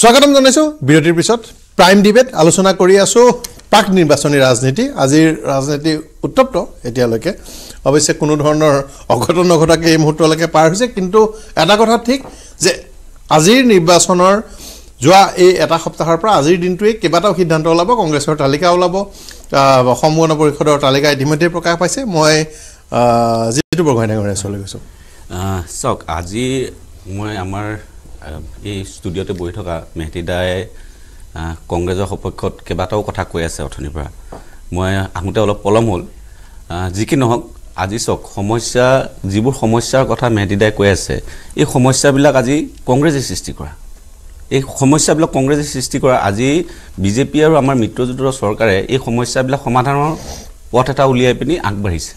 স্বাগতম জনাইছোঁ বিৰতিৰ পিছত প্ৰাইম ডিবেট আলোচনা কৰি আছোঁ প্ৰাক নিৰ্বাচনী ৰাজনীতি আজিৰ ৰাজনীতি উত্তপ্ত এতিয়ালৈকে অৱশ্যে কোনো ধৰণৰ অঘটন নঘটাকৈ এই মুহূৰ্তলৈকে পাৰ হৈছে কিন্তু এটা কথা ঠিক যে আজিৰ নিৰ্বাচনৰ যোৱা এই এটা সপ্তাহৰ পৰা আজিৰ দিনটোৱেই কেইবাটাও সিদ্ধান্ত ওলাব কংগ্ৰেছৰ তালিকা ওলাব অসম গণ পৰিষদৰ তালিকা ইতিমধ্যে প্ৰকাশ পাইছে মই জিতু বৰগোহাঁই ডাঙৰীয়া ওচৰলৈ গৈছোঁ চাওক আজি মই আমাৰ এই ষ্টুডিঅ'তে বহি থকা মেহতিদাই কংগ্ৰেছৰ সপক্ষত কেইবাটাও কথা কৈ আছে অথনিৰ পৰা মই আহোঁতে অলপ পলম হ'ল যি কি নহওক আজি চাওক সমস্যা যিবোৰ সমস্যাৰ কথা মেহতিদাই কৈ আছে এই সমস্যাবিলাক আজি কংগ্ৰেছে সৃষ্টি কৰা এই সমস্যাবিলাক কংগ্ৰেছে সৃষ্টি কৰা আজি বিজেপি আৰু আমাৰ মিত্ৰজোঁটৰ চৰকাৰে এই সমস্যাবিলাক সমাধানৰ পথ এটা উলিয়াই পিনি আগবাঢ়িছে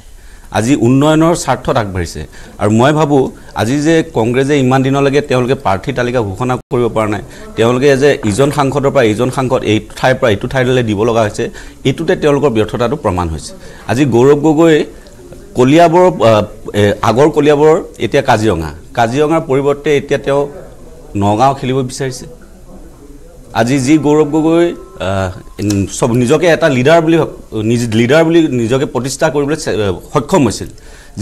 আজি উন্নয়নৰ স্বাৰ্থত আগবাঢ়িছে আৰু মই ভাবোঁ আজি যে কংগ্ৰেছে ইমান দিনলৈকে তেওঁলোকে প্ৰাৰ্থী তালিকা ঘোষণা কৰিব পৰা নাই তেওঁলোকে যে ইজন সাংসদৰ পৰা ইজন সাংসদ এই ঠাইৰ পৰা এইটো ঠাইলৈ দিব লগা হৈছে এইটোতে তেওঁলোকৰ ব্যৰ্থতাটো প্ৰমাণ হৈছে আজি গৌৰৱ গগৈ কলিয়াবৰ আগৰ কলিয়াবৰ এতিয়া কাজিৰঙা কাজিৰঙাৰ পৰিৱৰ্তে এতিয়া তেওঁ নগাঁও খেলিব বিচাৰিছে আজি যি গৌৰৱ গগৈ চব নিজকে এটা লিডাৰ বুলি নিজ লিডাৰ বুলি নিজকে প্ৰতিষ্ঠা কৰিবলৈ সক্ষম হৈছিল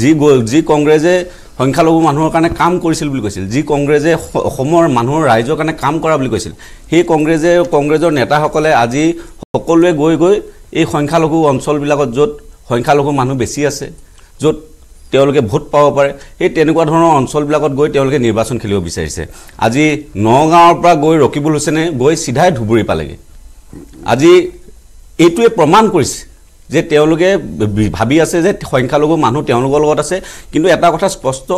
যি যি কংগ্ৰেছে সংখ্যালঘু মানুহৰ কাৰণে কাম কৰিছিল বুলি কৈছিল যি কংগ্ৰেছে অসমৰ মানুহৰ ৰাইজৰ কাৰণে কাম কৰা বুলি কৈছিল সেই কংগ্ৰেছে কংগ্ৰেছৰ নেতাসকলে আজি সকলোৱে গৈ গৈ এই সংখ্যালঘু অঞ্চলবিলাকত য'ত সংখ্যালঘু মানুহ বেছি আছে য'ত তেওঁলোকে ভোট পাব পাৰে সেই তেনেকুৱা ধৰণৰ অঞ্চলবিলাকত গৈ তেওঁলোকে নিৰ্বাচন খেলিব বিচাৰিছে আজি নগাঁৱৰ পৰা গৈ ৰকিবুল হুছেইনে গৈ চিধাই ধুবুৰী পালেগৈ আজি এইটোৱে প্ৰমাণ কৰিছে যে তেওঁলোকে ভাবি আছে যে সংখ্যালঘু মানুহ তেওঁলোকৰ লগত আছে কিন্তু এটা কথা স্পষ্ট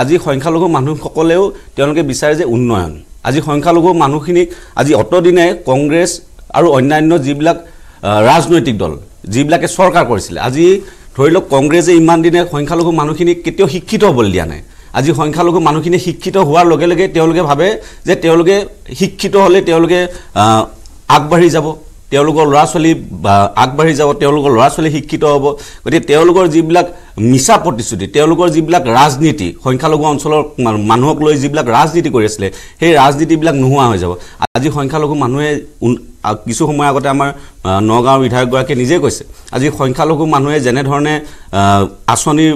আজি সংখ্যালঘু মানুহসকলেও তেওঁলোকে বিচাৰে যে উন্নয়ন আজি সংখ্যালঘু মানুহখিনিক আজি অতদিনে কংগ্ৰেছ আৰু অন্যান্য যিবিলাক ৰাজনৈতিক দল যিবিলাকে চৰকাৰ কৰিছিলে আজি ধৰি লওক কংগ্ৰেছে ইমান দিনে সংখ্যালঘু মানুহখিনিক কেতিয়াও শিক্ষিত হ'বলৈ দিয়া নাই আজি সংখ্যালঘু মানুহখিনি শিক্ষিত হোৱাৰ লগে লগে তেওঁলোকে ভাবে যে তেওঁলোকে শিক্ষিত হ'লে তেওঁলোকে আগবাঢ়ি যাব তেওঁলোকৰ ল'ৰা ছোৱালী আগবাঢ়ি যাব তেওঁলোকৰ ল'ৰা ছোৱালী শিক্ষিত হ'ব গতিকে তেওঁলোকৰ যিবিলাক মিছা প্ৰতিশ্ৰুতি তেওঁলোকৰ যিবিলাক ৰাজনীতি সংখ্যালঘু অঞ্চলৰ মানুহক লৈ যিবিলাক ৰাজনীতি কৰি আছিলে সেই ৰাজনীতিবিলাক নোহোৱা হৈ যাব আজি সংখ্যালঘু মানুহে কিছু সময় আগতে আমাৰ নগাঁৱৰ বিধায়কগৰাকীয়ে নিজেই কৈছে আজি সংখ্যালঘু মানুহে যেনেধৰণে আঁচনিৰ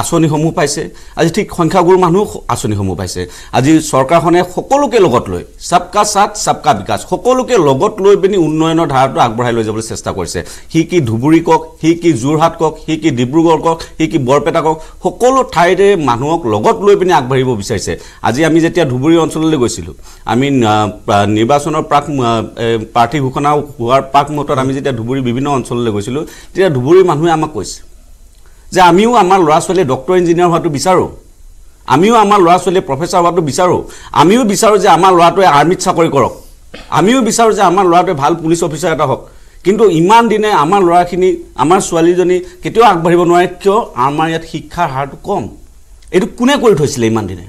আঁচনিসমূহ পাইছে আজি ঠিক সংখ্যাগুৰু মানুহ আঁচনিসমূহ পাইছে আজি চৰকাৰখনে সকলোকে লগত লৈ চাপকা চাট চাপকা বিকাশ সকলোকে লগত লৈ পিনি উন্নয়নৰ ধাৰাটো আগবঢ়াই লৈ যাবলৈ চেষ্টা কৰিছে সি কি ধুবুৰী কওক সি কি যোৰহাট কওক সি কি ডিব্ৰুগড় কওক সি কি বৰপেটাকক সকলো ঠাইৰে মানুহক লগত লৈ পিনে আগবাঢ়িব বিচাৰিছে আজি আমি যেতিয়া ধুবুৰী অঞ্চললৈ গৈছিলোঁ আমি নিৰ্বাচনৰ প্ৰাক প্ৰাৰ্থী ঘোষণা হোৱাৰ প্ৰাক মুহূৰ্তত আমি যেতিয়া ধুবুৰীৰ বিভিন্ন অঞ্চললৈ গৈছিলোঁ তেতিয়া ধুবুৰীৰ মানুহে আমাক কৈছে যে আমিও আমাৰ ল'ৰা ছোৱালীয়ে ডক্টৰ ইঞ্জিনিয়াৰ হোৱাটো বিচাৰোঁ আমিও আমাৰ ল'ৰা ছোৱালীয়ে প্ৰফেচাৰ হোৱাটো বিচাৰোঁ আমিও বিচাৰোঁ যে আমাৰ ল'ৰাটোৱে আৰ্মিত চাকৰি কৰক আমিও বিচাৰোঁ যে আমাৰ ল'ৰাটোৱে ভাল পুলিচ অফিচাৰ এটা হওক কিন্তু ইমান দিনে আমাৰ ল'ৰাখিনি আমাৰ ছোৱালীজনী কেতিয়াও আগবাঢ়িব নোৱাৰে কিয় আমাৰ ইয়াত শিক্ষাৰ হাৰটো কম এইটো কোনে কৰি থৈছিলে ইমান দিনে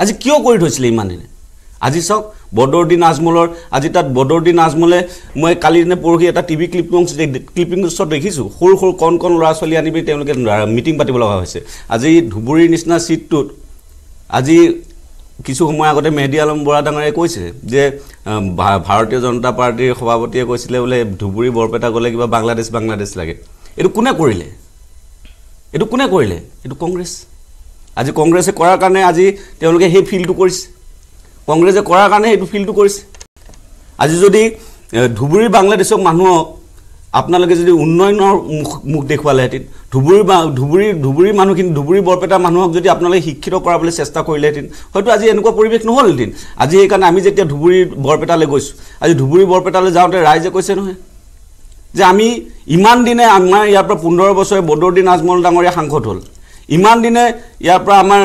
আজি কিয় কৰি থৈছিলে ইমান দিনে আজি চাওক বদৰদ্দিন আজমলৰ আজি তাত বদৰদ্দিন আজমলে মই কালি দিনে পৰহি এটা টিভি ক্লিপিং ক্লিপিং ওচৰত দেখিছোঁ সৰু সৰু কণ কণ ল'ৰা ছোৱালী আনি পিনি তেওঁলোকে মিটিং পাতিব লগা হৈছে আজি ধুবুৰীৰ নিচিনা ছিটটোত আজি কিছু সময় আগতে মেহদি আলম বৰা ডাঙৰে কৈছিলে যে ভাৰতীয় জনতা পাৰ্টীৰ সভাপতিয়ে কৈছিলে বোলে ধুবুৰী বৰপেটা গ'লে কিবা বাংলাদেশ বাংলাদেশ লাগে এইটো কোনে কৰিলে এইটো কোনে কৰিলে এইটো কংগ্ৰেছ আজি কংগ্ৰেছে কৰাৰ কাৰণে আজি তেওঁলোকে সেই ফিল্ডটো কৰিছে কংগ্ৰেছে কৰাৰ কাৰণে সেইটো ফিলটো কৰিছে আজি যদি ধুবুৰী বাংলাদেশক মানুহক আপোনালোকে যদি উন্নয়নৰ মুখ মুখ দেখুৱালেহেঁতেন ধুবুৰী বা ধুবুৰী ধুবুৰী মানুহখিনি ধুবুৰী বৰপেটা মানুহক যদি আপোনালোকে শিক্ষিত কৰাবলৈ চেষ্টা কৰিলেহেঁতেন হয়তো আজি এনেকুৱা পৰিৱেশ নহ'লহেঁতেন আজি সেইকাৰণে আমি যেতিয়া ধুবুৰী বৰপেটালৈ গৈছোঁ আজি ধুবুৰী বৰপেটালৈ যাওঁতে ৰাইজে কৈছে নহয় যে আমি ইমান দিনে আমাৰ ইয়াৰ পৰা পোন্ধৰ বছৰে বদৰুদ্দিন আজমল ডাঙৰীয়া সাংসদ হ'ল ইমান দিনে ইয়াৰ পৰা আমাৰ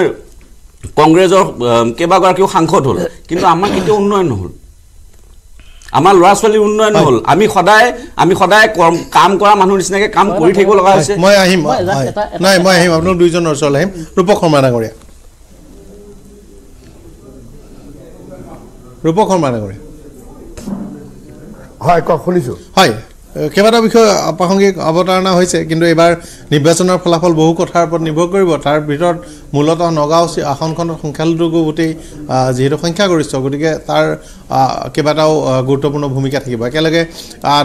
কংগ্ৰেছৰ কেইবাগৰাকীও সাংসদ হ'ল কিন্তু আমাৰ কেতিয়াও উন্নয়ন নহ'ল আমাৰ ল'ৰা ছোৱালীৰ উন্নয়ন হ'ল আমি সদায় আমি সদায় কৰ্ম কাম কৰা মানুহ নিচিনাকৈ কাম কৰি থাকিব লগা হৈছে মই আহিম নাই মই আহিম আপোনাৰ দুইজনৰ ওচৰলৈ আহিম ৰূপক শৰ্মা ডাঙৰীয়া ৰূপক শৰ্মা ডাঙৰীয়া হয় কওক শুনিছোঁ হয় কেইবাটাও বিষয় প্ৰাসংগিক অৱতাৰণা হৈছে কিন্তু এইবাৰ নিৰ্বাচনৰ ফলাফল বহু কথাৰ ওপৰত নিৰ্ভৰ কৰিব তাৰ ভিতৰত মূলতঃ নগাঁও আসনখনত সংখ্যালঘু গোটেই যিহেতু সংখ্যাগৰিষ্ঠ গতিকে তাৰ কেইবাটাও গুৰুত্বপূৰ্ণ ভূমিকা থাকিব একেলগে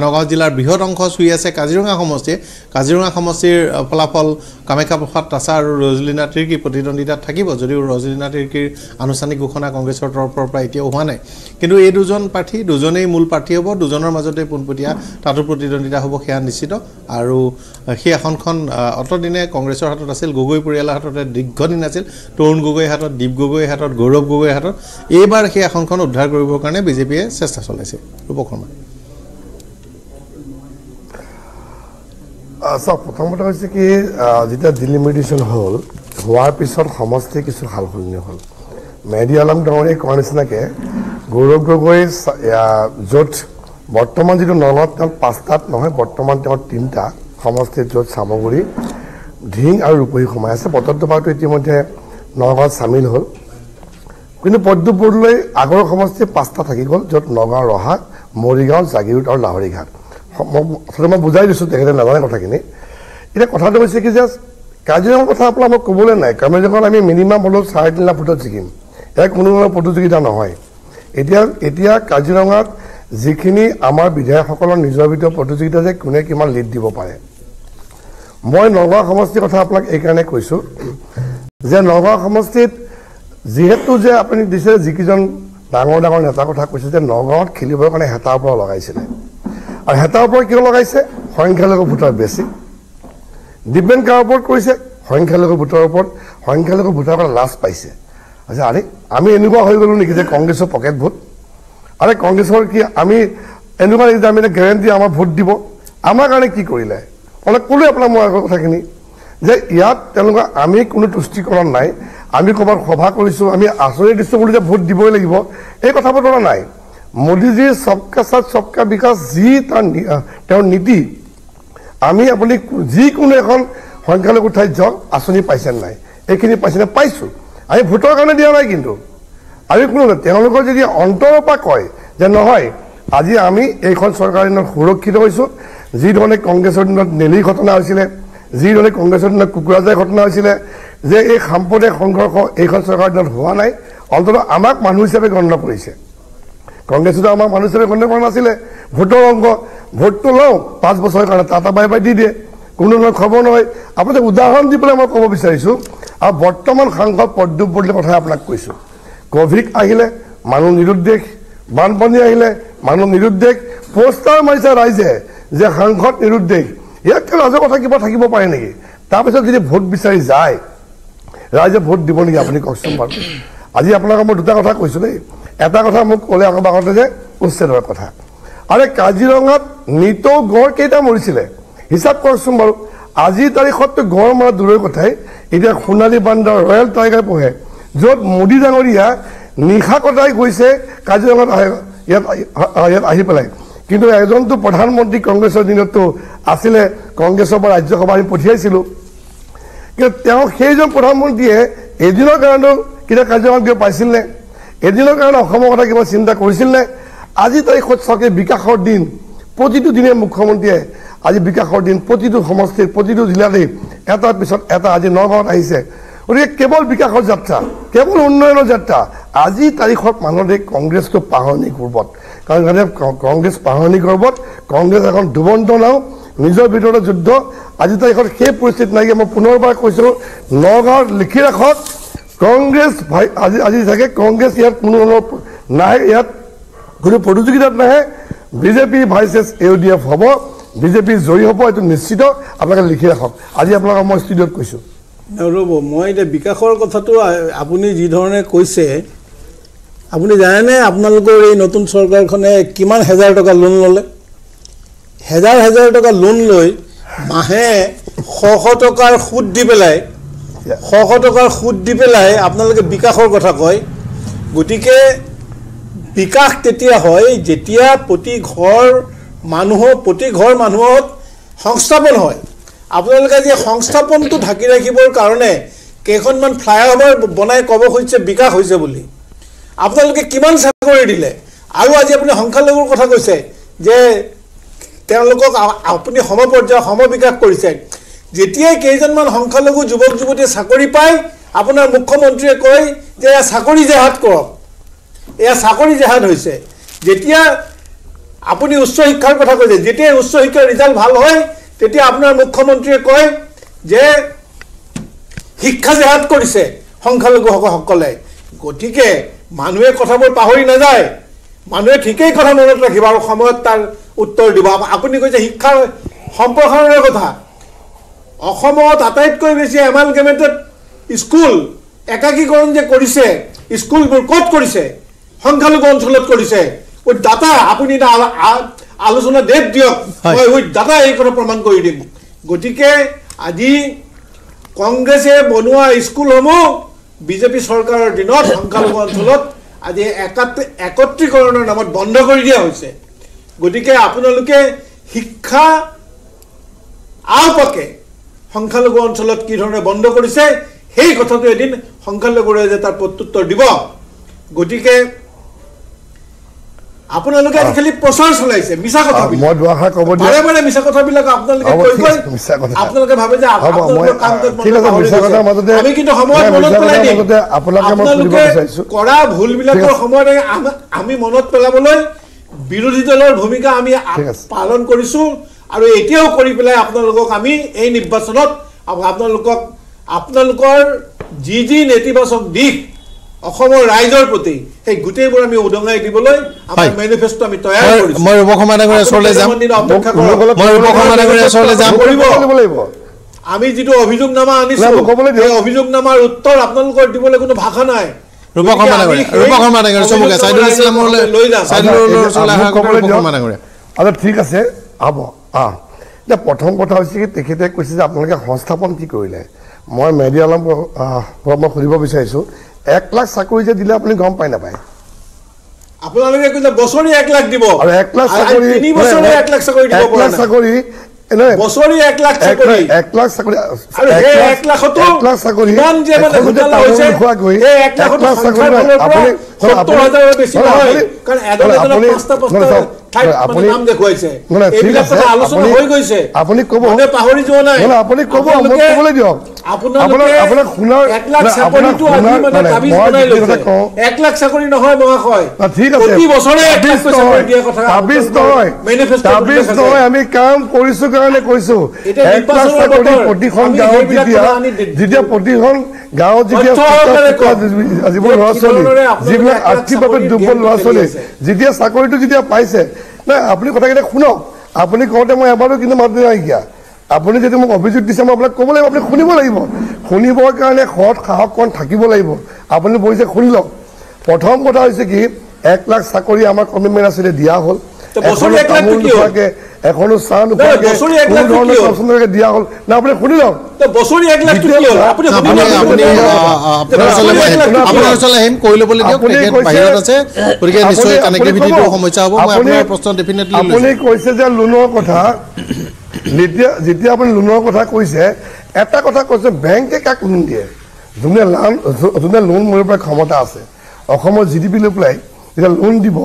নগাঁও জিলাৰ বৃহৎ অংশ চুই আছে কাজিৰঙা সমষ্টিয়ে কাজিৰঙা সমষ্টিৰ ফলাফল কামাখ্যা প্ৰসাদ তাছা আৰু ৰজলীনা তিৰ্কী প্ৰতিদ্বন্দ্বিতাত থাকিব যদিও ৰজলীনা তিৰ্কীৰ আনুষ্ঠানিক ঘোষণা কংগ্ৰেছৰ তৰফৰ পৰা এতিয়াও হোৱা নাই কিন্তু এই দুজন প্ৰাৰ্থী দুজনেই মূল প্ৰাৰ্থী হ'ব দুজনৰ মাজতে পোনপটীয়া তাতো প্ৰতিদ্বন্দ্বিতা হ'ব সেয়া নিশ্চিত আৰু সেই আসনখন অতদিনে কংগ্ৰেছৰ হাতত আছিল গগৈ পৰিয়ালৰ হাততে দীৰ্ঘদিন আছিল তৰুণ গগৈৰ হাতত দীপ গগৈৰ হাতত গৌৰৱ গগৈৰ হাতত এইবাৰ সেই আসনখন উদ্ধাৰ কৰিবৰ কাৰণে বিজেপিয়ে চেষ্টা চলাইছিল ৰূপকৰ্মা চাওক প্ৰথমতে হৈছে কি যেতিয়া দিল্লী হ'ল হোৱাৰ পিছত সমষ্টি কিছু সাল সলনি হ'ল মেহদি আলম ডাঙৰীয়ে কোৱাৰ নিচিনাকৈ গৌৰৱ গগৈ য'ত বৰ্তমান যিটো নলত তেওঁ পাঁচটাত নহয় বৰ্তমান তেওঁ তিনিটা সমষ্টিত য'ত চামগুৰি ঢিং আৰু ৰূপহী সোমাই আছে পদ্মপাটো ইতিমধ্যে নগাঁৱত চামিল হ'ল কিন্তু পদ্মপুৰলৈ আগৰ সমষ্টি পাঁচটা থাকি গ'ল য'ত নগাঁও ৰহা মৰিগাঁও জাগিৰোড আৰু লাহৰীঘাট আচলতে মই বুজাই দিছোঁ তেখেতে নাজানে কথাখিনি এতিয়া কথাটো হৈছে কি যে কাজিৰঙাৰ কথা আপোনাৰ মই ক'বলৈ নাই কাজিৰঙাত আমি মিনিমাম হ'লেও চাৰে তিনি লাখ ফুটত জিকিম ইয়াৰ কোনো ধৰণৰ প্ৰতিযোগিতা নহয় এতিয়া এতিয়া কাজিৰঙাত যিখিনি আমাৰ বিধায়কসকলৰ নিজৰ ভিতৰত প্ৰতিযোগিতা যে কোনে কিমান লিড দিব পাৰে মই নগাঁও সমষ্টিৰ কথা আপোনাক এইকাৰণে কৈছোঁ যে নগাঁও সমষ্টিত যিহেতু যে আপুনি দিছে যিকেইজন ডাঙৰ ডাঙৰ নেতাৰ কথা কৈছে যে নগাঁৱত খেলিবৰ কাৰণে হেতাৰ ওপৰত লগাইছিলে আৰু হেতাৰ ওপৰত কিয় লগাইছে সংখ্যালঘু ভোটাৰ বেছি দিব্যেন কাৰ ওপৰত কৰিছে সংখ্যালঘু ভোটাৰৰ ওপৰত সংখ্যালঘু ভোটাৰৰ পৰা লাজ পাইছে আচ্ছা আৰে আমি এনেকুৱা হৈ গ'লো নেকি যে কংগ্ৰেছৰ পকেট ভোট আৰে কংগ্ৰেছৰ কি আমি এনেকুৱা লাগে আমি গেৰেণ্টি আমাৰ ভোট দিব আমাৰ কাৰণে কি কৰিলে মানে কলো মই আগৰ কথাখিনি যে ইয়াত ইয়াতা আমি কোনো তুষ্টিকৰণ নাই আমি ক'ৰবাত সভা কৰিছোঁ আমি আঁচনি দিছোঁ বুলি যে ভোট দিবই লাগিব এই কথা বতরা নাই মোদীজীৰ সবকা সাথ সবকা বিকাশ যি তাৰ তেওঁৰ নীতি আমি আপুনি যিকোনো এখন সংখ্যালঘু ঠাইত যাওক আঁচনি পাইছেন নাই এইখানে পাইছেন পাইছোঁ আমি ভোটৰ কাৰণে দিয়া নাই কিন্তু আৰু কোনো তেওঁলোকৰ যদি অন্তৰৰ পৰা কয় যে নহয় আজি আমি এইখন চৰকাৰৰ দিনত সুৰক্ষিত হৈছোঁ যিধৰণে কংগ্ৰেছৰ দিনত নেলি ঘটনা হৈছিলে যিধৰণে কংগ্ৰেছৰ দিনত কুকুৰাজাই ঘটনা হৈছিলে যে এই সাম্প্ৰদায়িক সংঘৰ্ষ এইখন চৰকাৰৰ দিনত হোৱা নাই অন্ততঃ আমাক মানুহ হিচাপে গণ্য কৰিছে কংগ্ৰেছতো আমাৰ মানুহ হিচাপে গণ্য কৰা নাছিলে ভোটৰ অংগ ভোটটো লওঁ পাঁচ বছৰৰ কাৰণে টাটা বাই বাই দি দিয়ে কোনো ধৰণৰ খবৰ নহয় আপোনাৰ উদাহৰণ দি পেলাই মই ক'ব বিচাৰিছোঁ আৰু বৰ্তমান সাংসদ পদ্মুপ বৰ্তিৰ কথা আপোনাক কৈছোঁ কভিক আহিলে মানুহ নিৰুদ্দেশ বানপানী আহিলে মানুহ নিৰুদ্দেশ পোস্টাৰ মাৰিছে ৰাইজে যে সাংসদ নিৰুদ্দেশ নিৰুদ্দেশ ইয়াতে কথা কিবা থাকিব পাৰে নেকি তাৰপিছত যদি ভোট বিচাৰি যায় ৰাইজে ভোট দিব নেকি আপুনি কওকচোন বাৰু আজি আপনার মই দুটা কথা কৈছোঁ দেই এটা কথা মোক কলে আগে আগতে যে উচ্ছেদৰ কথা আৰে কাজিৰঙাত নিত গড় কেইটা মৰিছিলে হিচাপ কৰসম বাৰু আজিৰ তাৰিখত গড় মৰা দূৰৈ কথাই এতিয়া সোণালী বান্দাৰ ৰয়েল টাইগাৰ পোহে য'ত মোদী ডাঙৰীয়া নিশা কটাই গৈছে কাজিৰঙাত ইয়াত ইয়াত আহি পেলাই কিন্তু এজনতো প্ৰধানমন্ত্ৰী কংগ্ৰেছৰ দিনততো আছিলে কংগ্ৰেছৰ পৰা ৰাজ্যসভা আমি পঠিয়াইছিলোঁ কিন্তু তেওঁ সেইজন প্ৰধানমন্ত্ৰীয়ে এদিনৰ কাৰণেও কিবা কাজিৰঙা কিবা নে এদিনৰ কাৰণে অসমৰ কথা কিবা চিন্তা কৰিছিল নে আজি তাৰিখত চাওকে বিকাশৰ দিন প্ৰতিটো দিনে মুখ্যমন্ত্ৰীয়ে আজি বিকাশৰ দিন প্ৰতিটো সমষ্টিৰ প্ৰতিটো জিলাতেই এটাৰ পিছত এটা আজি নগাঁৱত আহিছে গতিকে কেৱল বিকাশৰ যাত্ৰা কেৱল উন্নয়নৰ যাত্ৰা আজি তাৰিখত মানুহৰ দেখি কংগ্ৰেছটো পাহৰণি গৰ্বত কাৰণ কাৰণে কংগ্ৰেছ পাহৰণি গৰ্বত কংগ্ৰেছ এখন দুবন্ত নাও নিজৰ ভিতৰতে যুদ্ধ আজিৰ তাৰিখত সেই পৰিস্থিতি নাইকিয়া মই পুনৰবাৰ কৈছোঁ নগাঁৱত লিখি ৰাখক কংগ্ৰেছ ভাই আজি আজি থাকে কংগ্ৰেছ ইয়াত কোনো ধৰণৰ নাহে ইয়াত কোনো প্ৰতিযোগিতাত নাহে বিজেপি ভাইচেছ ইউ ডি এফ হ'ব বিজেপি জয়ী হ'ব এইটো নিশ্চিত আপোনালোকে লিখি ৰাখক আজি আপোনালোকক মই ষ্টুডিঅ'ত কৈছোঁ ৰ'ব মই এতিয়া বিকাশৰ কথাটো আপুনি যিধৰণে কৈছে আপুনি জানেনে আপোনালোকৰ এই নতুন চৰকাৰখনে কিমান হেজাৰ টকা লোন ল'লে হেজাৰ হেজাৰ টকা লোন লৈ মাহে শশ টকাৰ সুদ দি পেলাই শশ টকাৰ সুদ দি পেলাই আপোনালোকে বিকাশৰ কথা কয় গতিকে বিকাশ তেতিয়া হয় যেতিয়া প্ৰতি ঘৰ মানুহৰ প্ৰতি ঘৰ মানুহক সংস্থাপন হয় আপোনালোকে যে সংস্থাপনটো ঢাকি ৰাখিবৰ কাৰণে কেইখনমান ফ্লাইঅভাৰ বনাই ক'ব খুজিছে বিকাশ হৈছে বুলি আপোনালোকে কিমান চাকৰি দিলে আৰু আজি আপুনি সংখ্যালঘুৰ কথা কৈছে যে তেওঁলোকক আপুনি সমপৰ্যায় সমবিকাশ কৰিছে যেতিয়াই কেইজনমান সংখ্যালঘু যুৱক যুৱতীয়ে চাকৰি পায় আপোনাৰ মুখ্যমন্ত্ৰীয়ে কয় যে এয়া চাকৰি জেহাদ কৰক এয়া চাকৰি জেহাদ হৈছে যেতিয়া আপুনি উচ্চ শিক্ষাৰ কথা কৈছে যেতিয়াই উচ্চ শিক্ষাৰ ৰিজাল্ট ভাল হয় তেতিয়া আপোনাৰ মুখ্যমন্ত্ৰীয়ে কয় যে শিক্ষা জেহাদ কৰিছে সংখ্যালঘুসকলে গতিকে মানুহে কথাবোৰ পাহৰি নাযায় মানুহে ঠিকেই কথা মনত ৰাখিব আৰু সময়ত তাৰ উত্তৰ দিব আপুনি কৈছে শিক্ষা সম্প্ৰসাৰণৰ কথা অসমত আটাইতকৈ বেছি এমাল গেমেণ্টত স্কুল একাকীকৰণ যে কৰিছে স্কুলবোৰ ক'ত কৰিছে সংখ্যালঘু অঞ্চলত কৰিছে দাতা আপুনি না আলোচনা দেব দিয়ক মই উইথ দাদা এই কথা প্ৰমাণ কৰি দিম গতিকে আজি কংগ্ৰেছে বনোৱা স্কুলসমূহ বিজেপি চৰকাৰৰ দিনত সংখ্যালঘু অঞ্চলত আজি একত্ৰীকৰণৰ নামত বন্ধ কৰি দিয়া হৈছে গতিকে আপোনালোকে শিক্ষা আওপাকে সংখ্যালঘু অঞ্চলত কি ধৰণে বন্ধ কৰিছে সেই কথাটো এদিন সংখ্যালঘু ৰাইজে তাৰ প্ৰত্যুত্তৰ দিব গতিকে আপোনালোকে আজিকালি প্ৰচাৰ চলাইছে মিছা কথা সময়ত আমি মনত পেলাবলৈ বিৰোধী দলৰ ভূমিকা আমি পালন কৰিছো আৰু এতিয়াও কৰি পেলাই আপোনালোকক আমি এই নিৰ্বাচনত আপোনালোকক আপোনালোকৰ যি যি নেতিবাচক দিশ অসমৰ ৰাইজৰ প্ৰতি সেই গোটেইবোৰ প্ৰথম কথা হৈছে তেখেতে কৈছে যে আপোনালোকে সংস্থাপন কি কৰিলে মই মেডিয়ালৰ এক লাখ চাকরি যে দিলে আপনি গম পাই নাপায় আপনি কব আপনি কবলে দিয়ক প্ৰতিখন যিবোৰ ল'ৰা ছোৱালী যিবিলাক ল'ৰা ছোৱালী যেতিয়া চাকৰিটো যেতিয়া পাইছে নাই আপুনি কথা কেইটা শুনক আপুনি কওঁতে মই এবাৰো কিন্তু মাতি নাইকিয়া আপুনি যদি মোক অভিযোগ দিছে মই আপোনাক ক'ব লাগিব আপুনি শুনিব লাগিব শুনিবৰ কাৰণে সৎ সাহসকণ থাকিব লাগিব আপুনি বহিছে শুনি লওক প্ৰথম কথা হৈছে কি এক লাখ চাকৰি আমাৰ কমিটমেণ্ট আছিলে দিয়া হ'ল আপুনি কৈছে যে লোনৰ কথা যেতিয়া যেতিয়া আপুনি লোনৰ কথা কৈছে এটা কথা কৈছে বেংকে কাক লোন দিয়ে যোনে লান যোনে লোন মৰিবলৈ ক্ষমতা আছে অসমৰ জি ডি পি লৈ পেলাই যেতিয়া লোন দিব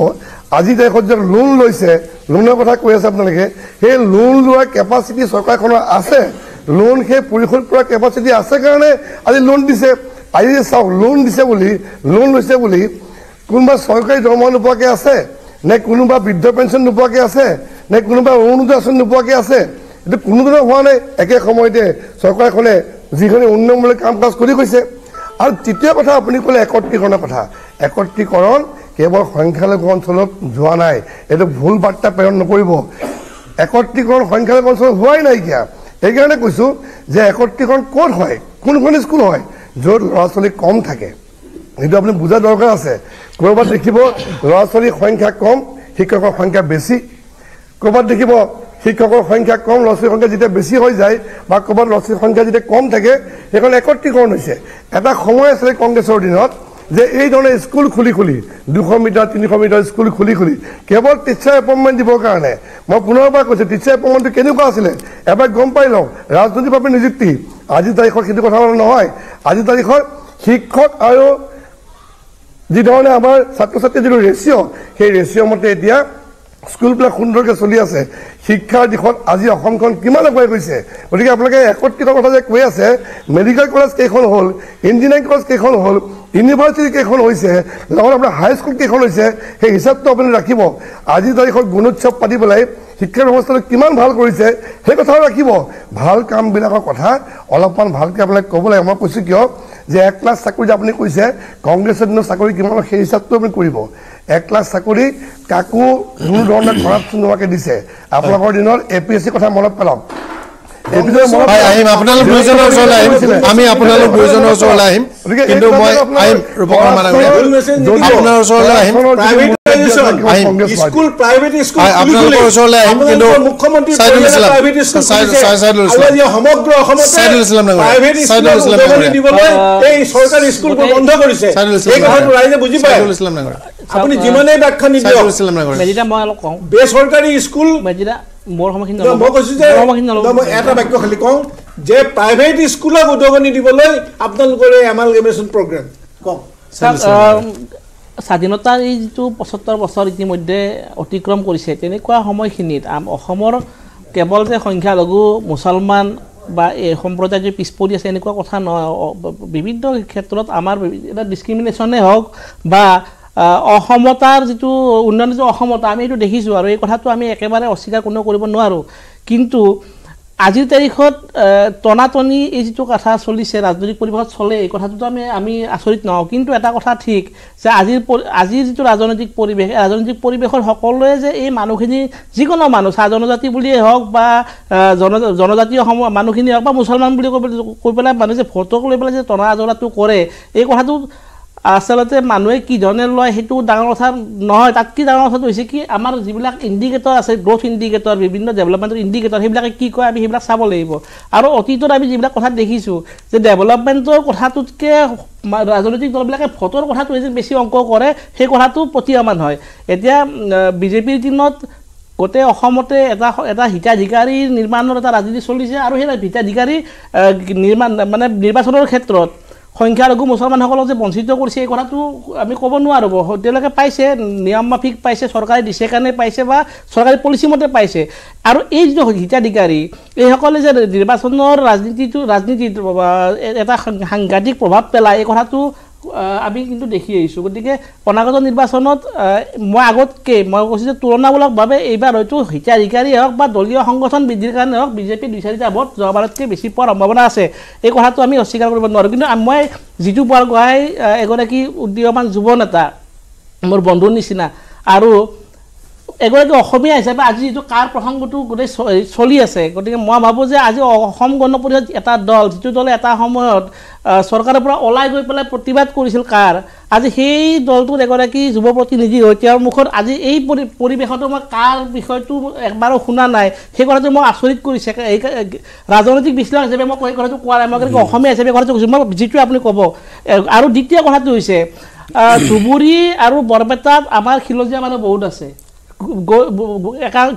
আজি তাৰিখত যেতিয়া লোন লৈছে লোনৰ কথা কৈ আছে আপোনালোকে সেই লোন লোৱাৰ কেপাচিটি চৰকাৰখনৰ আছে লোন সেই পৰিশোধ কৰাৰ কেপাচিটি আছে কাৰণে আজি লোন দিছে আজি চাওক লোন দিছে বুলি লোন লৈছে বুলি কোনোবা চৰকাৰী দৰমহা নোপোৱাকৈ আছে নে কোনোবা বৃদ্ধ পেঞ্চন নোপোৱাকৈ আছে নে কোনোবা অৰুণোদয় আঁচনি নোপোৱাকৈ আছে এইটো কোনো দিনে হোৱা নাই একে সময়তে চৰকাৰে ক'লে যিখিনি উন্নয়নমূলক কাম কাজ কৰি গৈছে আৰু তৃতীয় কথা আপুনি ক'লে একত্ৰীকৰণৰ কথা একত্ৰীকৰণ কেৱল সংখ্যালঘু অঞ্চলত যোৱা নাই এইটো ভুল বাৰ্তা প্ৰেৰণ নকৰিব একত্ৰীকৰণ সংখ্যালঘু অঞ্চলত হোৱাই নাইকিয়া সেইকাৰণে কৈছোঁ যে একত্ৰীকৰণ ক'ত হয় কোনখন স্কুল হয় য'ত ল'ৰা ছোৱালী কম থাকে সেইটো আপুনি বুজাৰ দৰকাৰ আছে ক'ৰবাত দেখিব ল'ৰা ছোৱালীৰ সংখ্যা কম শিক্ষকৰ সংখ্যা বেছি ক'ৰবাত দেখিব শিক্ষকৰ সংখ্যা কম ল'ৰা ছোৱালীৰ সংখ্যা যেতিয়া বেছি হৈ যায় বা ক'ৰবাত ল'ৰা ছোৱালীৰ সংখ্যা যেতিয়া কম থাকে সেইকাৰণে একত্ৰীকৰণ হৈছে এটা সময় আছিলে কংগ্ৰেছৰ দিনত যে এই ধৰণে স্কুল খুলি খুলি দুশ মিটাৰ তিনিশ মিটাৰ স্কুল খুলি খুলি কেৱল টিচাৰ এপইণ্টমেণ্ট দিবৰ কাৰণে মই পুনৰবাৰ কৈছোঁ টিচাৰ এপইণ্টমেণ্টটো কেনেকুৱা আছিলে এবাৰ গম পাই লওঁ ৰাজনৈতিকভাৱে নিযুক্তি আজিৰ তাৰিখত সেইটো কথা নহয় আজিৰ তাৰিখত শিক্ষক আৰু যিধৰণে আমাৰ ছাত্ৰ ছাত্ৰীৰ যিটো ৰেচিঅ' সেই ৰেচিঅ' মতে এতিয়া স্কুলবিলাক সুন্দৰকৈ চলি আছে শিক্ষাৰ দিশত আজি অসমখন কিমান আগুৱাই গৈছে গতিকে আপোনালোকে একত্ৰিত কথা যে কৈ আছে মেডিকেল কলেজ কেইখন হ'ল ইঞ্জিনিয়াৰিং কলেজ কেইখন হ'ল ইউনিভাৰ্চিটি কেইখন হৈছে লগত আপোনাৰ হাইস্কুল কেইখন হৈছে সেই হিচাপটো আপুনি ৰাখিব আজিৰ তাৰিখত গুণোৎসৱ পাতি পেলাই শিক্ষা ব্যৱস্থাটো কিমান ভাল কৰিছে সেই কথাও ৰাখিব ভাল কামবিলাকৰ কথা অলপমান ভালকৈ আপোনালোকে ক'ব লাগে মই কৈছোঁ কিয় যে এক লাখ চাকৰি যে আপুনি কৈছে কংগ্ৰেছৰ দিনৰ চাকৰি কিমান সেই হিচাপটো আপুনি কৰিব এক লাখ চাকৰি কাকো কোনো ধৰণে কৰাপশ্যন নোহোৱাকৈ দিছে আপোনালোকৰ দিনৰ এ পি এছ চিৰ কথা মনত পেলাওক আহিম আপোনালোক দুয়োজনৰ ওচৰলৈ আহিম আমি আপোনালোক দুয়োজনৰ ওচৰলৈ আহিম কিন্তু মই আহিম ৰূপকৰ মানে আপোনাৰ ওচৰলৈ আহিম বেচৰকাৰী স্কুল মেজিদা স্বাধীনতাৰ এই যিটো পঁচত্তৰ বছৰ ইতিমধ্যে অতিক্ৰম কৰিছে তেনেকুৱা সময়খিনিত অসমৰ কেৱল যে সংখ্যালঘু মুছলমান বা এই সম্প্ৰদায় যে পিছ পৰি আছে এনেকুৱা কথা নহয় বিভিন্ন ক্ষেত্ৰত আমাৰ এটা ডিচক্ৰিমিনেশ্যনে হওক বা অসমতাৰ যিটো উন্নয়ন যিটো অসমতা আমি এইটো দেখিছোঁ আৰু এই কথাটো আমি একেবাৰে অস্বীকাৰ কোনো কৰিব নোৱাৰোঁ কিন্তু আজিৰ তাৰিখত টনাটনি এই যিটো কথা চলিছে ৰাজনৈতিক পৰিৱেশত চলে এই কথাটোতো আমি আমি আচৰিত নহওঁ কিন্তু এটা কথা ঠিক যে আজিৰ পৰি আজিৰ যিটো ৰাজনৈতিক পৰিৱেশ ৰাজনৈতিক পৰিৱেশৰ সকলোৱে যে এই মানুহখিনি যিকোনো মানুহ চাহ জনজাতি বুলিয়েই হওক বা জন জনজাতীয় সম মানুহখিনি হওক বা মুছলমান বুলি কৈ পেলাই কৈ পেলাই মানুহ যে ভোটক লৈ পেলাই যে টনা আজৰাটো কৰে এই কথাটো আচলতে মানুহে কি ধৰণে লয় সেইটো ডাঙৰ কথা নহয় তাত কি ডাঙৰ কথাটো হৈছে কি আমাৰ যিবিলাক ইণ্ডিকেটৰ আছে গ্ৰ'থ ইণ্ডিকেটৰ বিভিন্ন ডেভেলপমেণ্টৰ ইণ্ডিকেটৰ সেইবিলাকে কি কয় আমি সেইবিলাক চাব লাগিব আৰু অতীতত আমি যিবিলাক কথা দেখিছোঁ যে ডেভেলপমেণ্টৰ কথাটোতকৈ ৰাজনৈতিক দলবিলাকে ভোটৰ কথাটো যদি বেছি অংক কৰে সেই কথাটো প্ৰতীয়মান হয় এতিয়া বিজেপিৰ দিনত গোটেই অসমতে এটা এটা হিতাধিকাৰীৰ নিৰ্মাণৰ এটা ৰাজনীতি চলিছে আৰু সেই হিতাধিকাৰী নিৰ্মাণ মানে নিৰ্বাচনৰ ক্ষেত্ৰত সংখ্যালঘু মুছলমানসকলক যে বঞ্চিত কৰিছে এই কথাটো আমি ক'ব নোৱাৰোঁ তেওঁলোকে পাইছে নিয়ম মাফিক পাইছে চৰকাৰে দিছে কাৰণে পাইছে বা চৰকাৰী পলিচিমতে পাইছে আৰু এই যিটো হিতাধিকাৰী এইসকলে যে নিৰ্বাচনৰ ৰাজনীতিটো ৰাজনীতিত এটা সাংঘাতিক প্ৰভাৱ পেলায় এই কথাটো আমি কিন্তু দেখি আহিছোঁ গতিকে অনাগত নিৰ্বাচনত মই আগতকৈ মই কৈছোঁ যে তুলনামূলকভাৱে এইবাৰ হয়তো হিতাধিকাৰী হওক বা দলীয় সংগঠন বৃদ্ধিৰ কাৰণে হওক বিজেপিৰ দুই চাৰিটা ভোট যোৱাবাৰতকৈ বেছি পোৱাৰ সম্ভাৱনা আছে এই কথাটো আমি অস্বীকাৰ কৰিব নোৱাৰোঁ কিন্তু মই যিটো পোৱাৰ বৰগোহাঁই এগৰাকী উদীয়মান যুৱ নেতা মোৰ বন্ধুৰ নিচিনা আৰু এগৰাকী অসমীয়া হিচাপে আজি যিটো কাৰ প্ৰসংগটো গোটেই চলি আছে গতিকে মই ভাবোঁ যে আজি অসম গণ পৰিষদ এটা দল যিটো দলে এটা সময়ত চৰকাৰৰ পৰা ওলাই গৈ পেলাই প্ৰতিবাদ কৰিছিল কাৰ আজি সেই দলটোত এগৰাকী যুৱ প্ৰতিনিধি হৈ তেওঁৰ মুখত আজি এই পৰি পৰিৱেশতো মই কাৰ বিষয়টো একবাৰো শুনা নাই সেই কথাটো মই আচৰিত কৰিছে এই ৰাজনৈতিক বিশ্লেষক হিচাপে মই সেই কথাটো কোৱা নাই মই এগৰাকী অসমীয়া হিচাপে কথাটো কৈছোঁ মই যিটো আপুনি ক'ব আৰু দ্বিতীয় কথাটো হৈছে ধুবুৰী আৰু বৰপেটাত আমাৰ খিলঞ্জীয়া মানুহ বহুত আছে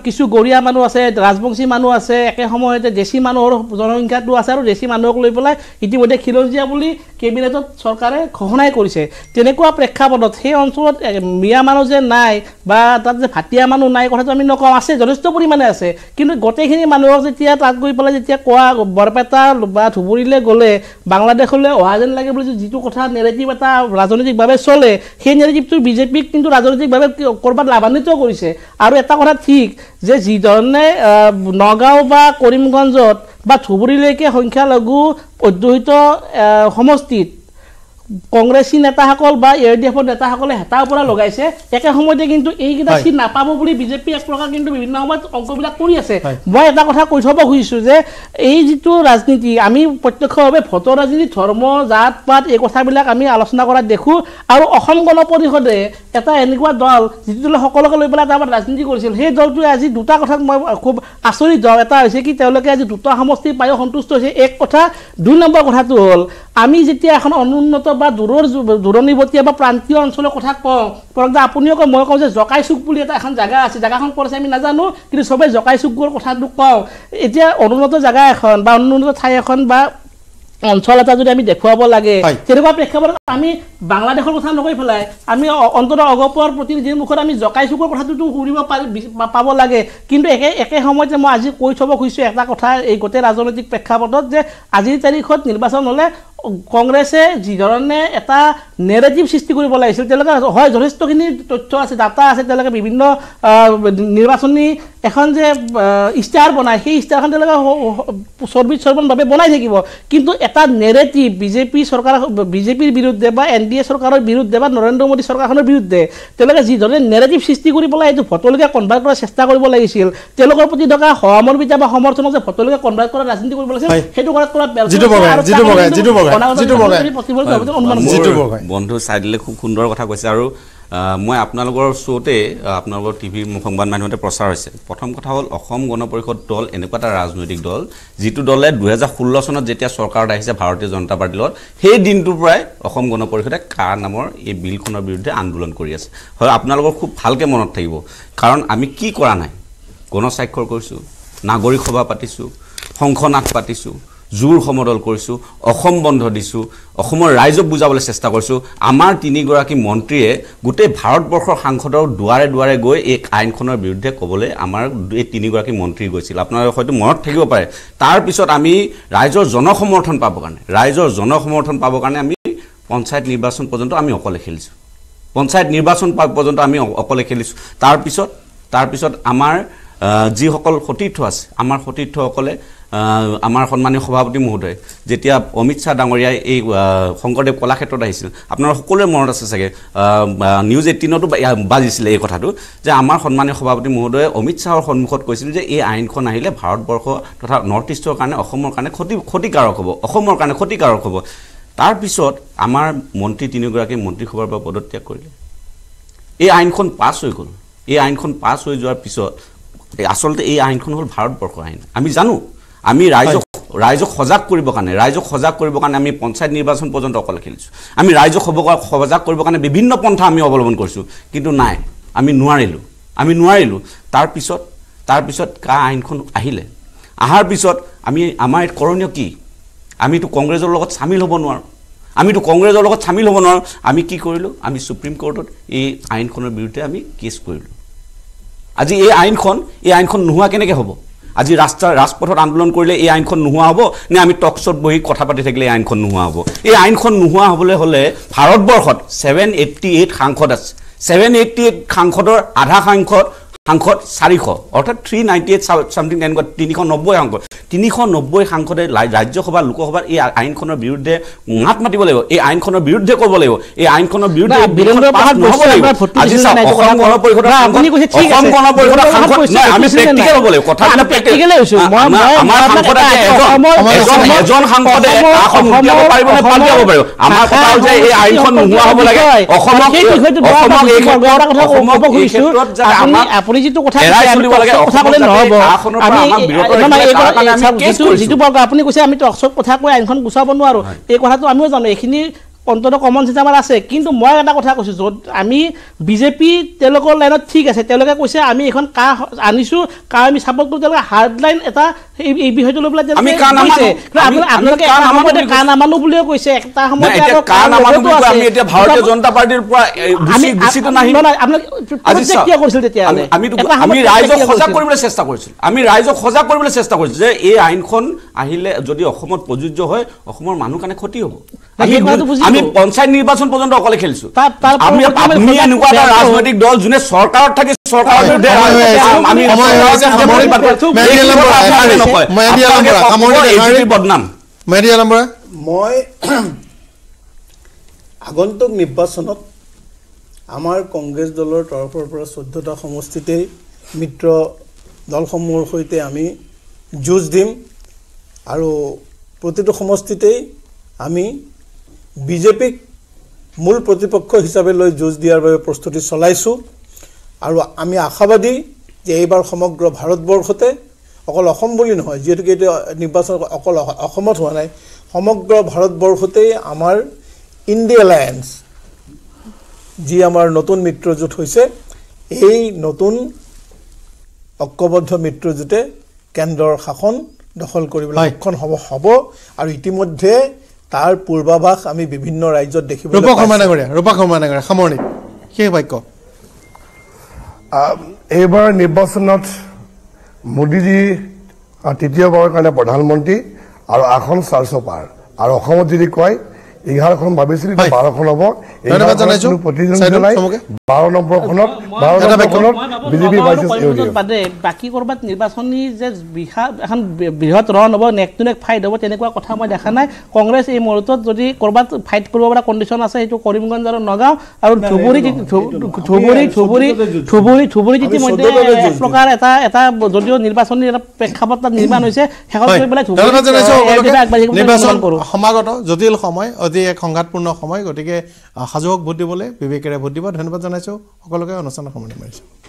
কিছু গৰীয়া মানুহ আছে ৰাজবংশী মানুহ আছে একে সময়তে দেশী মানুহৰ জনসংখ্যাটো আছে আৰু দেশী মানুহক লৈ পেলাই ইতিমধ্যে খিলঞ্জীয়া বুলি কেবিনেটত চৰকাৰে ঘোষণাই কৰিছে তেনেকুৱা প্ৰেক্ষাপটত সেই অঞ্চলত মিয়া মানুহ যে নাই বা তাত যে ভাটিয়া মানুহ নাই কথাটো আমি নকওঁ আছে যথেষ্ট পৰিমাণে আছে কিন্তু গোটেইখিনি মানুহক যেতিয়া তাত গৈ পেলাই যেতিয়া কোৱা বৰপেটা বা ধুবুৰীলৈ গ'লে বাংলাদেশলৈ অহা যেন লাগে বুলি যিটো কথা নেৰেটিভ এটা ৰাজনৈতিকভাৱে চলে সেই নেৰেটিভটো বিজেপিক কিন্তু ৰাজনৈতিকভাৱে ক'ৰবাত লাভান্বিত কৰিছে আৰু এটা কথা ঠিক যে যিধৰণে নগাঁও বা কৰিমগঞ্জত বা ধুবুৰীলৈকে সংখ্যালঘু অধ্যুষিত সমষ্টিত কংগ্ৰেছী নেতাসকল বা এ ডি এফৰ নেতাসকলে হেতাৰ পৰা লগাইছে একে সময়তে কিন্তু এইকেইটা চিট নাপাব বুলি বিজেপি এক প্ৰকাৰ কিন্তু বিভিন্ন সময়ত অংকবিলাক কৰি আছে মই এটা কথা কৈ থ'ব খুজিছোঁ যে এই যিটো ৰাজনীতি আমি প্ৰত্যক্ষভাৱে ভোটৰ ৰাজনীতি ধৰ্ম জাত পাত এই কথাবিলাক আমি আলোচনা কৰা দেখোঁ আৰু অসম গণ পৰিষদে এটা এনেকুৱা দল যিটো দলে সকলোকে লৈ পেলাই তাৰপৰা ৰাজনীতি কৰিছিল সেই দলটোৱে আজি দুটা কথাত মই খুব আচৰিত দল এটা হৈছে কি তেওঁলোকে আজি দুটা সমষ্টি পায়ো সন্তুষ্ট হৈছে এক কথা দুই নম্বৰ কথাটো হ'ল আমি যেতিয়া এখন অনুন্নত বা দূৰৰ দূৰণিবতীয়া বা প্ৰান্তীয় অঞ্চলৰ কথা কওঁ পৰক্তা আপুনিও কয় মই কওঁ যে জকাই চুক বুলি এটা এখন জেগা আছে জেগাখন পৰিছে আমি নাজানো কিন্তু চবেই জকাই চুকৰ কথাটো কওঁ এতিয়া অনুন্নত জেগা এখন বা অনুন্নত ঠাই এখন বা অঞ্চল এটা যদি আমি দেখুৱাব লাগে তেনেকুৱা প্ৰেক্ষাপটত আমি বাংলাদেশৰ কথা নকৈ পেলাই আমি অন্তত অগপৰ প্ৰতিনিধিৰ মুখত আমি জকাই চুকৰ কথাটোতো শুনিব পাৰি পাব লাগে কিন্তু একে একে সময়তে মই আজি কৈ থ'ব খুজিছোঁ এটা কথা এই গোটেই ৰাজনৈতিক প্ৰেক্ষাপটত যে আজিৰ তাৰিখত নিৰ্বাচন হ'লে কংগ্ৰেছে যিধৰণে এটা নেৰেটিভ সৃষ্টি কৰিব লাগিছিল তেওঁলোকে হয় যথেষ্টখিনি তথ্য আছে ডাটা আছে তেওঁলোকে বিভিন্ন নিৰ্বাচনী এখন যে ইষ্টাৰ বনায় সেই ইষ্টাৰখন তেওঁলোকে চৰ্বিত চৰ্বণ বাবে বনাই থাকিব কিন্তু এটা নেৰেটিভ বিজেপি চৰকাৰ বিজেপিৰ বিৰুদ্ধে বা এন ডি এ চৰকাৰৰ বিৰুদ্ধে বা নৰেন্দ্ৰ মোদী চৰকাৰখনৰ বিৰুদ্ধে তেওঁলোকে যিধৰণে নেৰেটিভ সৃষ্টি কৰি পেলাই এইটো ভটলোকে কনভাৰ্ট কৰাৰ চেষ্টা কৰিব লাগিছিল তেওঁলোকৰ প্ৰতি থকা সহমৰ্বিতা বা সমৰ্থনক যে ভোটলৈকে কনভাৰ্ট কৰাৰ ৰাজনীতি কৰিব লাগিছিল সেইটো কৰাত কৰা বন্ধু চাই দিলে খুব সুন্দৰ কথা কৈছে আৰু মই আপোনালোকৰ শ্ব'তে আপোনালোকৰ টি ভিৰ সংবাদ মাধ্যমতে প্ৰচাৰ হৈছে প্ৰথম কথা হ'ল অসম গণ পৰিষদ দল এনেকুৱা এটা ৰাজনৈতিক দল যিটো দলে দুহেজাৰ ষোল্ল চনত যেতিয়া চৰকাৰত আহিছে ভাৰতীয় জনতা পাৰ্টিৰ লগত সেই দিনটোৰ পৰাই অসম গণ পৰিষদে কাৰ নামৰ এই বিলখনৰ বিৰুদ্ধে আন্দোলন কৰি আছে হয় আপোনালোকৰ খুব ভালকৈ মনত থাকিব কাৰণ আমি কি কৰা নাই গণস্বাক্ষৰ কৰিছোঁ নাগৰিক সভা পাতিছোঁ শংখনাথ পাতিছোঁ জোৰ সমদল কৰিছোঁ অসম বন্ধ দিছোঁ অসমৰ ৰাইজক বুজাবলৈ চেষ্টা কৰিছোঁ আমাৰ তিনিগৰাকী মন্ত্ৰীয়ে গোটেই ভাৰতবৰ্ষৰ সাংসদৰ দুৱাৰে দুৱাৰে গৈ এই আইনখনৰ বিৰুদ্ধে ক'বলৈ আমাৰ এই তিনিগৰাকী মন্ত্ৰী গৈছিল আপোনাৰ হয়তো মনত থাকিব পাৰে তাৰপিছত আমি ৰাইজৰ জনসমৰ্থন পাবৰ কাৰণে ৰাইজৰ জনসমৰ্থন পাবৰ কাৰণে আমি পঞ্চায়ত নিৰ্বাচন পৰ্যন্ত আমি অকলে খেলিছোঁ পঞ্চায়ত নিৰ্বাচন পৰ্যন্ত আমি অকলে খেলিছোঁ তাৰপিছত তাৰপিছত আমাৰ যিসকল সতীৰ্থ আছে আমাৰ সতীৰ্থসকলে আমাৰ সন্মানীয় সভাপতি মহোদয় যেতিয়া অমিত শ্বাহ ডাঙৰীয়াই এই শংকৰদেৱ কলাক্ষেত্ৰত আহিছিল আপোনাৰ সকলোৰে মনত আছে চাগে নিউজ এইটিনতো বাজিছিলে এই কথাটো যে আমাৰ সন্মানীয় সভাপতি মহোদয়ে অমিত শ্বাহৰ সন্মুখত কৈছিল যে এই আইনখন আহিলে ভাৰতবৰ্ষ তথা নৰ্থ ইষ্টৰ কাৰণে অসমৰ কাৰণে ক্ষতি ক্ষতিকাৰক হ'ব অসমৰ কাৰণে ক্ষতিকাৰক হ'ব তাৰপিছত আমাৰ মন্ত্ৰী তিনিগৰাকী মন্ত্ৰীসভাৰ পৰা পদত্যাগ কৰিলে এই আইনখন পাছ হৈ গ'ল এই আইনখন পাছ হৈ যোৱাৰ পিছত আচলতে এই আইনখন হ'ল ভাৰতবৰ্ষৰ আইন আমি জানো আমি ৰাইজক ৰাইজক সজাগ কৰিবৰ কাৰণে ৰাইজক সজাগ কৰিবৰ কাৰণে আমি পঞ্চায়ত নিৰ্বাচন পৰ্যন্ত অকল খেলিছোঁ আমি ৰাইজক হব সজাগ কৰিবৰ কাৰণে বিভিন্ন পন্থা আমি অৱলম্বন কৰিছোঁ কিন্তু নাই আমি নোৱাৰিলোঁ আমি নোৱাৰিলোঁ তাৰপিছত তাৰপিছত কা আইনখন আহিলে অহাৰ পিছত আমি আমাৰ কৰণীয় কি আমিতো কংগ্ৰেছৰ লগত চামিল হ'ব নোৱাৰোঁ আমিতো কংগ্ৰেছৰ লগত চামিল হ'ব নোৱাৰোঁ আমি কি কৰিলোঁ আমি ছুপ্ৰিম ক'ৰ্টত এই আইনখনৰ বিৰুদ্ধে আমি কেছ কৰিলোঁ আজি এই আইনখন এই আইনখন নোহোৱা কেনেকৈ হ'ব আজি ৰাস্তা ৰাজপথত আন্দোলন কৰিলে এই আইনখন নোহোৱা হ'ব নে আমি টক্সত বহি কথা পাতি থাকিলে এই আইনখন নোহোৱা হ'ব এই আইনখন নোহোৱা হ'বলৈ হ'লে ভাৰতবৰ্ষত ছেভেন এইট্টি এইট সাংসদ আছে ছেভেন এইট্টি এইট সাংসদৰ আধা সাংসদ সাংসদ চাৰিশ অৰ্থাৎ থ্ৰী নাইণ্টি এইট চামথিং এনেকুৱা তিনিশ নব্বৈ সাংসদ তিনিশ নব্বৈ সাংসদে ৰাজ্যসভা লোকসভাৰ এই আইনখনৰ বিৰুদ্ধে মাত মাতিব লাগিব এই আইনখনৰ বিৰুদ্ধে ক'ব লাগিব এই আইনখনৰ বিৰুদ্ধে যিটো কথা কথা কলে যিটো বৰ্গ আপুনি কৈছে আমিতো অসত কথা কৈ আইনখন গুচাব নোৱাৰো এই কথাটো আমিও জানো এইখিনি অন্ততঃ কমন চেন্স আমাৰ আছে কিন্তু মই এটা কথা কৈছোঁ য'ত আমি বিজেপি তেওঁলোকৰ লাইনত ঠিক আছে তেওঁলোকে কৈছে আমি এইখন কা আনিছোঁ কাহ আমি চাপৰ্ট কৰোঁ তেওঁলোকে হাৰ্ড লাইন এটা এই বিষয়টো লৈ পেলাই আপোনালোকে এটা নামানো বুলিও কৈছে এটা সময়তে ভাৰতীয় জনতা পাৰ্টিৰ পৰা আমি ৰাইজক সজাগ কৰিবলৈ চেষ্টা কৰিছিলোঁ আমি ৰাইজক সজাগ কৰিবলৈ চেষ্টা কৰিছিলোঁ যে এই আইনখন আহিলে যদি অসমত প্ৰযোজ্য হয় অসমৰ মানুহ কাৰণে ক্ষতি হ'ব আমি আমি পঞ্চায়ত নিৰ্বাচন পৰ্যন্ত অকলে খেলছো আমি আমি এনেকুৱা এটা ৰাজনৈতিক দল যোনে সৰকাৰ থাকে মই আগন্তুক নিৰ্বাচনত আমাৰ কংগ্ৰেছ দলৰ তৰফৰ পৰা চৈধ্যটা সমষ্টিতে মিত্ৰ দলসমূহৰ সৈতে আমি যুঁজ দিম আৰু প্ৰতিটো সমষ্টিতেই আমি বিজেপিক মূল প্ৰতিপক্ষ হিচাপে লৈ যুঁজ দিয়াৰ বাবে প্ৰস্তুতি চলাইছোঁ আৰু আমি আশাবাদী যে এইবাৰ সমগ্ৰ ভাৰতবৰ্ষতে অকল অসম বুলি নহয় যিহেতুকে এতিয়া নিৰ্বাচন অকল অসমত হোৱা নাই সমগ্ৰ ভাৰতবৰ্ষতেই আমাৰ ইণ্ডি এলায়েন্স যি আমাৰ নতুন মিত্ৰজোঁট হৈছে এই নতুন ঐক্যবদ্ধ মিত্ৰজোঁটে কেন্দ্ৰৰ শাসন দখল কৰিবলৈ সক্ষম হ'ব হ'ব আৰু ইতিমধ্যে তাৰ পূৰ্বাভাস আমি বিভিন্ন ৰাজ্যত দেখিবলৈ ৰূপক শৰ্মা ডাঙৰীয়া ৰূপক শৰ্মা ডাঙৰীয়া সামৰণি সেই বাক্য এইবাৰ নিৰ্বাচনত মোদীজী তৃতীয়বাৰৰ কাৰণে প্ৰধানমন্ত্ৰী আৰু আসন চাৰ্চ অপাৰ আৰু অসমত যদি কয় এঘাৰখন ভাবিছিলে বাৰখন হ'ব বাৰ নম্বৰখনত বাৰ নম্বৰখনত বিজেপি বাদে বাকী ক'ৰবাত নিৰ্বাচনী যে এখন বৃহৎ ৰণ হ'ব নেক টু নেক ফাইট হ'ব তেনেকুৱা কথা মই দেখা নাই কংগ্ৰেছ এই মুহূৰ্তত যদি ক'ৰবাত ফাইট কৰিব পৰা কণ্ডিশ্যন আছে সেইটো কৰিমগঞ্জ আৰু নগাঁও আৰু ধুবুৰী ধুবুৰী ধুবুৰী ধুবুৰী ধুবুৰী যদি মধ্যে প্ৰকাৰ এটা এটা যদিও নিৰ্বাচনী এটা প্ৰেক্ষাপট তাত নিৰ্মাণ হৈছে শেষত পেলাই সমাগত জটিল সময় আজি এক সংঘাতপূৰ্ণ সময় গতিকে সাজু হওক ভোট দিবলৈ বিবেকেৰে ভোট দিব ধন্যবাদ জনাইছোঁ সকলোকে অনুষ্ঠানৰ সমৰ্থন মাৰিছোঁ